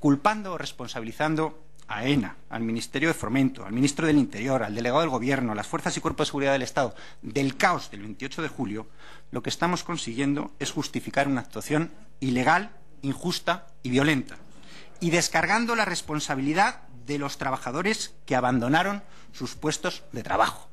culpando o responsabilizando a ENA, al Ministerio de Fomento, al Ministro del Interior, al Delegado del Gobierno, a las Fuerzas y Cuerpos de Seguridad del Estado, del caos del 28 de julio, lo que estamos consiguiendo es justificar una actuación ilegal, injusta y violenta, y descargando la responsabilidad de los trabajadores que abandonaron sus puestos de trabajo.